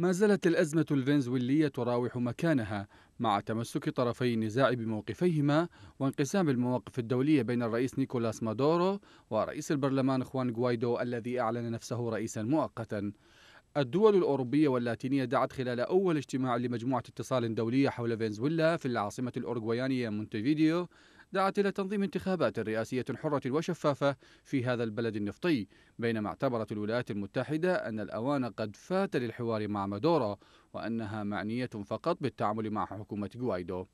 ما زالت الأزمة الفنزويلية تراوح مكانها مع تمسك طرفي النزاع بموقفيهما وانقسام المواقف الدولية بين الرئيس نيكولاس مادورو ورئيس البرلمان خوان غوايدو الذي أعلن نفسه رئيسا مؤقتا الدول الأوروبية واللاتينية دعت خلال أول اجتماع لمجموعة اتصال دولية حول فنزويلا في العاصمة الأورغوايانية مونتفيديو دعت إلى تنظيم انتخابات رئاسية حرة وشفافة في هذا البلد النفطي بينما اعتبرت الولايات المتحدة أن الأوان قد فات للحوار مع مادورا وأنها معنية فقط بالتعامل مع حكومة غوايدو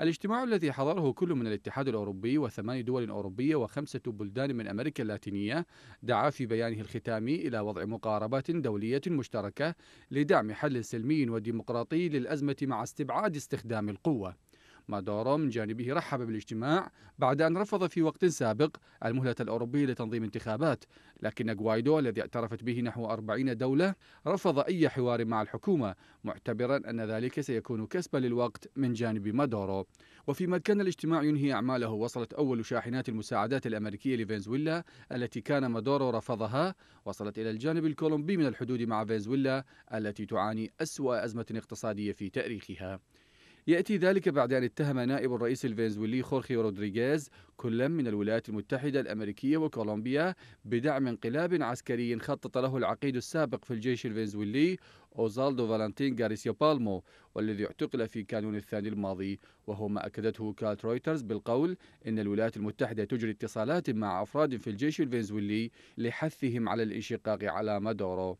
الاجتماع الذي حضره كل من الاتحاد الأوروبي وثمان دول أوروبية وخمسة بلدان من أمريكا اللاتينية دعا في بيانه الختامي إلى وضع مقاربات دولية مشتركة لدعم حل سلمي وديمقراطي للأزمة مع استبعاد استخدام القوة ما دار من جانبه رحب بالاجتماع بعد أن رفض في وقت سابق المهلة الأوروبية لتنظيم انتخابات لكن غوايدو الذي اعترفت به نحو 40 دولة رفض أي حوار مع الحكومة معتبرا أن ذلك سيكون كسبا للوقت من جانب مادورو وفيما كان الاجتماع ينهي أعماله وصلت أول شاحنات المساعدات الأمريكية لفنزويلا التي كان مادورو رفضها وصلت إلى الجانب الكولومبي من الحدود مع فنزويلا التي تعاني أسوأ أزمة اقتصادية في تاريخها يأتي ذلك بعد أن اتهم نائب الرئيس الفنزويلي خورخي رودريغيز كل من الولايات المتحدة الأمريكية وكولومبيا بدعم انقلاب عسكري خطط له العقيد السابق في الجيش الفنزويلي أوزالدو فالنتين غاريسيا بالمو والذي اعتقل في كانون الثاني الماضي وهو ما أكدته كات رويترز بالقول إن الولايات المتحدة تجري اتصالات مع أفراد في الجيش الفنزويلي لحثهم على الانشقاق على مادورو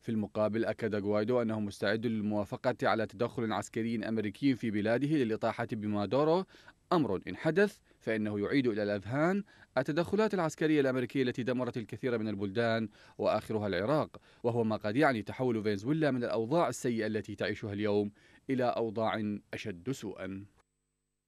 في المقابل أكد غوايدو أنه مستعد للموافقة على تدخل عسكري أمريكي في بلاده للإطاحة بمادورو أمر إن حدث فإنه يعيد إلى الأذهان التدخلات العسكرية الأمريكية التي دمرت الكثير من البلدان وآخرها العراق وهو ما قد يعني تحول فنزويلا من الأوضاع السيئة التي تعيشها اليوم إلى أوضاع أشد سوءا